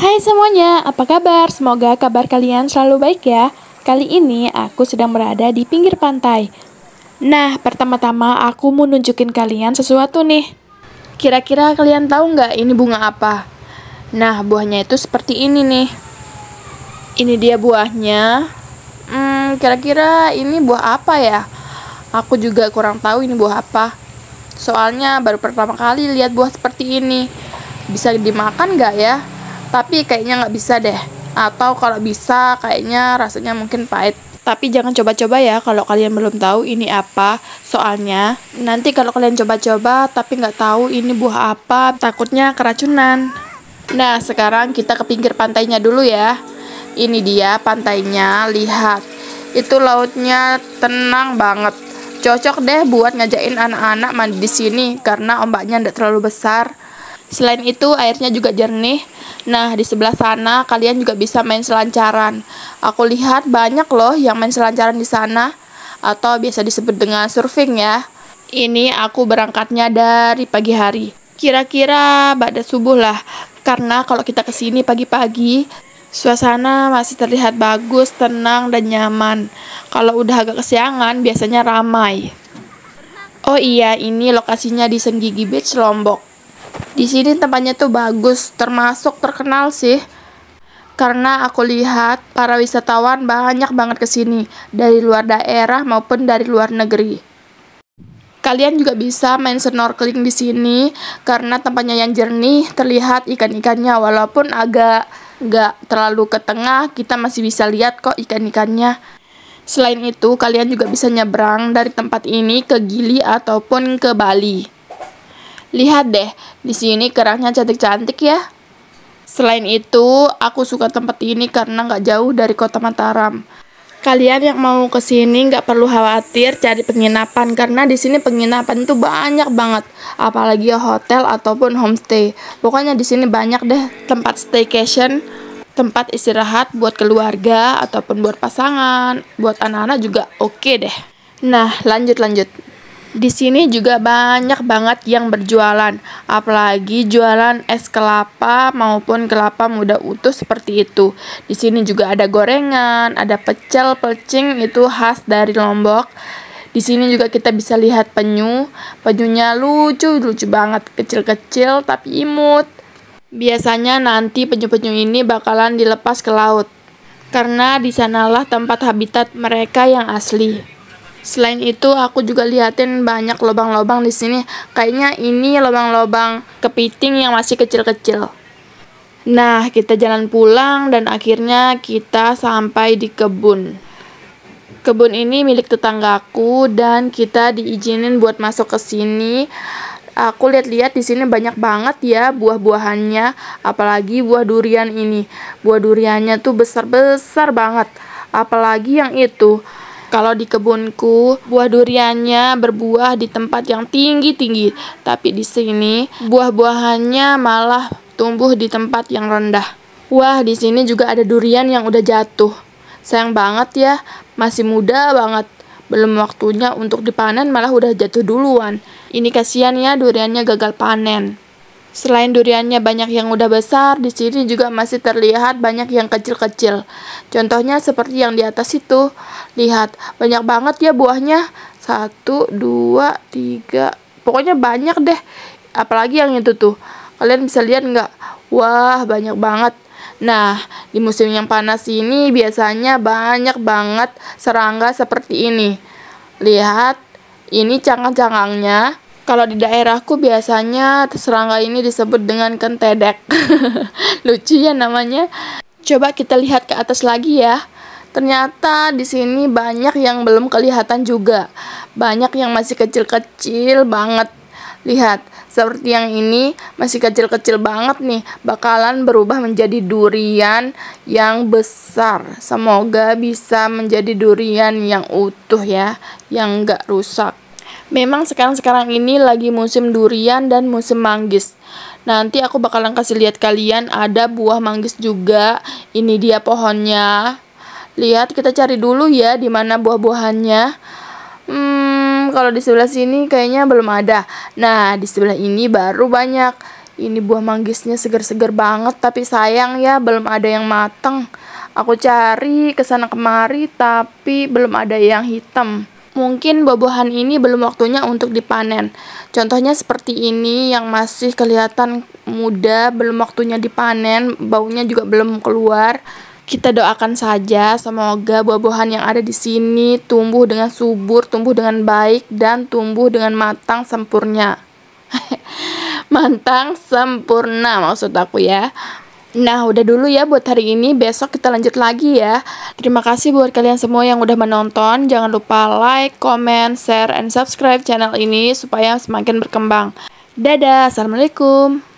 Hai semuanya, apa kabar? Semoga kabar kalian selalu baik ya. Kali ini aku sedang berada di pinggir pantai. Nah, pertama-tama aku mau nunjukin kalian sesuatu nih. Kira-kira kalian tahu nggak ini bunga apa? Nah, buahnya itu seperti ini nih. Ini dia buahnya. Hmm, kira-kira ini buah apa ya? Aku juga kurang tahu ini buah apa. Soalnya baru pertama kali lihat buah seperti ini. Bisa dimakan nggak ya? tapi kayaknya nggak bisa deh atau kalau bisa kayaknya rasanya mungkin pahit tapi jangan coba-coba ya kalau kalian belum tahu ini apa soalnya nanti kalau kalian coba-coba tapi nggak tahu ini buah apa takutnya keracunan nah sekarang kita ke pinggir pantainya dulu ya ini dia pantainya lihat itu lautnya tenang banget cocok deh buat ngajakin anak-anak mandi di sini karena ombaknya tidak terlalu besar Selain itu, airnya juga jernih. Nah, di sebelah sana kalian juga bisa main selancaran. Aku lihat banyak loh yang main selancaran di sana atau biasa disebut dengan surfing ya. Ini aku berangkatnya dari pagi hari. Kira-kira pada subuh lah, karena kalau kita kesini pagi-pagi, suasana masih terlihat bagus, tenang, dan nyaman. Kalau udah agak kesiangan, biasanya ramai. Oh iya, ini lokasinya di Senggigi Beach, Lombok. Di sini tempatnya tuh bagus, termasuk terkenal sih. Karena aku lihat para wisatawan banyak banget ke sini, dari luar daerah maupun dari luar negeri. Kalian juga bisa main snorkeling di sini karena tempatnya yang jernih, terlihat ikan-ikannya walaupun agak nggak terlalu ke tengah, kita masih bisa lihat kok ikan-ikannya. Selain itu, kalian juga bisa nyebrang dari tempat ini ke Gili ataupun ke Bali. Lihat deh, di sini keraknya cantik-cantik ya. Selain itu, aku suka tempat ini karena nggak jauh dari kota Mataram. Kalian yang mau ke sini nggak perlu khawatir cari penginapan karena di sini penginapan itu banyak banget, apalagi ya, hotel ataupun homestay. Pokoknya di sini banyak deh tempat staycation, tempat istirahat buat keluarga ataupun buat pasangan, buat anak-anak juga oke okay deh. Nah, lanjut lanjut. Di sini juga banyak banget yang berjualan, apalagi jualan es kelapa maupun kelapa muda utuh seperti itu. Di sini juga ada gorengan, ada pecel, pecing itu khas dari Lombok. Di sini juga kita bisa lihat penyu. Penyunya lucu, lucu banget, kecil-kecil tapi imut. Biasanya nanti penyu-penyu ini bakalan dilepas ke laut karena di sanalah tempat habitat mereka yang asli. Selain itu, aku juga lihatin banyak lubang-lubang di sini. Kayaknya ini lubang-lubang kepiting yang masih kecil-kecil. Nah, kita jalan pulang dan akhirnya kita sampai di kebun. Kebun ini milik tetanggaku dan kita diizinin buat masuk ke sini. Aku lihat-lihat di sini banyak banget ya buah-buahannya, apalagi buah durian ini. Buah duriannya tuh besar-besar banget, apalagi yang itu. Kalau di kebunku, buah duriannya berbuah di tempat yang tinggi-tinggi, tapi di sini buah-buahannya malah tumbuh di tempat yang rendah. Wah, di sini juga ada durian yang udah jatuh. Sayang banget ya, masih muda banget. Belum waktunya untuk dipanen malah udah jatuh duluan. Ini kasihan ya duriannya gagal panen. Selain duriannya banyak yang udah besar, di sini juga masih terlihat banyak yang kecil-kecil. Contohnya seperti yang di atas itu. Lihat, banyak banget ya buahnya. Satu, dua, tiga. Pokoknya banyak deh. Apalagi yang itu tuh. Kalian bisa lihat nggak? Wah, banyak banget. Nah, di musim yang panas ini biasanya banyak banget serangga seperti ini. Lihat, ini cangkang-cangkangnya kalau di daerahku biasanya serangga ini disebut dengan kentedek. Lucu ya namanya. Coba kita lihat ke atas lagi ya. Ternyata di sini banyak yang belum kelihatan juga. Banyak yang masih kecil-kecil banget. Lihat, seperti yang ini masih kecil-kecil banget nih, bakalan berubah menjadi durian yang besar. Semoga bisa menjadi durian yang utuh ya, yang gak rusak. Memang sekarang-sekarang ini lagi musim durian dan musim manggis. Nanti aku bakalan kasih lihat kalian ada buah manggis juga. Ini dia pohonnya. Lihat, kita cari dulu ya di mana buah-buahannya. Hmm, kalau di sebelah sini kayaknya belum ada. Nah, di sebelah ini baru banyak. Ini buah manggisnya seger-seger banget, tapi sayang ya belum ada yang matang. Aku cari ke sana kemari, tapi belum ada yang hitam mungkin bobohan ini belum waktunya untuk dipanen. Contohnya seperti ini yang masih kelihatan muda, belum waktunya dipanen, baunya juga belum keluar. Kita doakan saja semoga buah-buahan yang ada di sini tumbuh dengan subur, tumbuh dengan baik dan tumbuh dengan matang sempurna. matang sempurna maksud aku ya. Nah, udah dulu ya buat hari ini. Besok kita lanjut lagi ya. Terima kasih buat kalian semua yang udah menonton. Jangan lupa like, comment, share, and subscribe channel ini supaya semakin berkembang. Dadah, assalamualaikum.